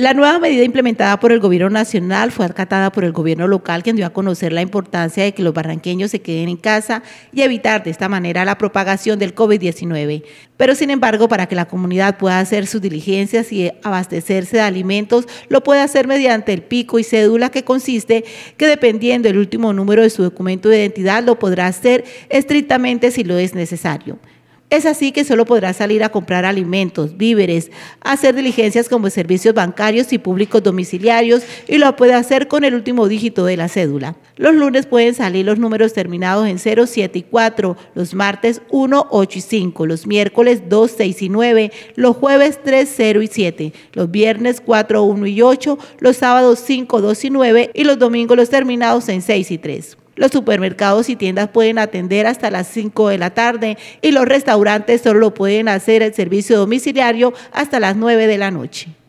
La nueva medida implementada por el gobierno nacional fue acatada por el gobierno local, quien dio a conocer la importancia de que los barranqueños se queden en casa y evitar de esta manera la propagación del COVID-19. Pero sin embargo, para que la comunidad pueda hacer sus diligencias y abastecerse de alimentos, lo puede hacer mediante el pico y cédula que consiste que dependiendo del último número de su documento de identidad lo podrá hacer estrictamente si lo es necesario. Es así que solo podrá salir a comprar alimentos, víveres, hacer diligencias como servicios bancarios y públicos domiciliarios y lo puede hacer con el último dígito de la cédula. Los lunes pueden salir los números terminados en 0, 7 y 4, los martes 1, 8 y 5, los miércoles 2, 6 y 9, los jueves 3, 0 y 7, los viernes 4, 1 y 8, los sábados 5, 2 y 9 y los domingos los terminados en 6 y 3. Los supermercados y tiendas pueden atender hasta las 5 de la tarde y los restaurantes solo pueden hacer el servicio domiciliario hasta las 9 de la noche.